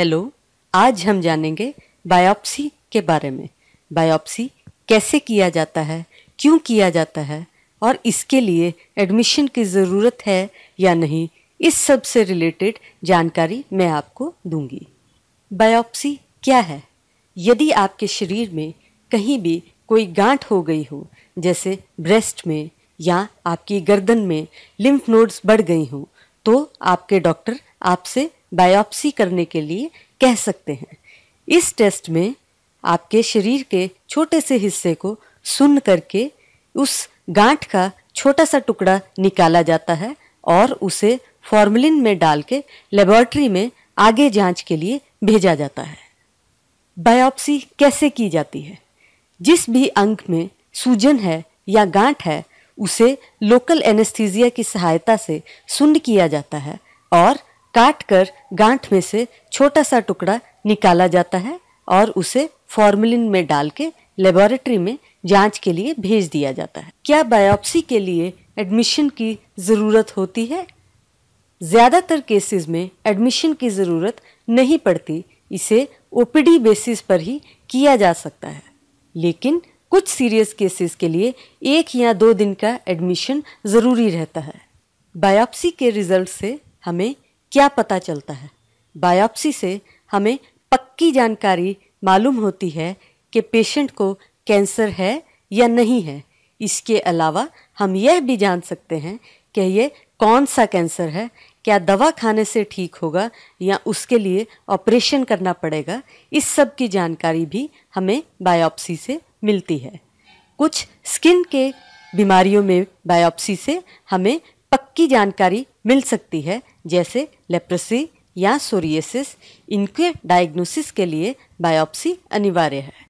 hello आज हम जानेंगे बायोप्सी के बारे में बायोप्सी कैसे किया जाता है क्यों किया जाता है और इसके लिए एडमिशन की ज़रूरत है या नहीं इस सब से रिलेटेड जानकारी मैं आपको दूंगी बायोप्सी क्या है यदि आपके शरीर में कहीं भी कोई गांठ हो गई हो जैसे ब्रेस्ट में या आपकी गर्दन में लिम्फ नोड्स बढ़ गई हों तो आपके डॉक्टर आपसे बायोप्सी करने के लिए कह सकते हैं इस टेस्ट में आपके शरीर के छोटे से हिस्से को सुन करके उस गांठ का छोटा सा टुकड़ा निकाला जाता है और उसे फॉर्मलिन में डाल के लेबॉर्ट्री में आगे जांच के लिए भेजा जाता है बायोप्सी कैसे की जाती है जिस भी अंग में सूजन है या गांठ है उसे लोकल एनेस्थीजिया की सहायता से सुन्न किया जाता है और काट कर गांठ में से छोटा सा टुकड़ा निकाला जाता है और उसे फॉर्मुलिन में डाल के लेबोरेटरी में जांच के लिए भेज दिया जाता है क्या बायोप्सी के लिए एडमिशन की ज़रूरत होती है ज़्यादातर केसेस में एडमिशन की ज़रूरत नहीं पड़ती इसे ओपीडी बेसिस पर ही किया जा सकता है लेकिन कुछ सीरियस केसेस के लिए एक या दो दिन का एडमिशन ज़रूरी रहता है बायोप्सी के रिजल्ट से हमें क्या पता चलता है बायोप्सी से हमें पक्की जानकारी मालूम होती है कि पेशेंट को कैंसर है या नहीं है इसके अलावा हम यह भी जान सकते हैं कि यह कौन सा कैंसर है क्या दवा खाने से ठीक होगा या उसके लिए ऑपरेशन करना पड़ेगा इस सब की जानकारी भी हमें बायोप्सी से मिलती है कुछ स्किन के बीमारियों में बायोप्सी से हमें पक्की जानकारी मिल सकती है जैसे लेप्रोसी या सोरिएसिस इनके डायग्नोसिस के लिए बायोप्सी अनिवार्य है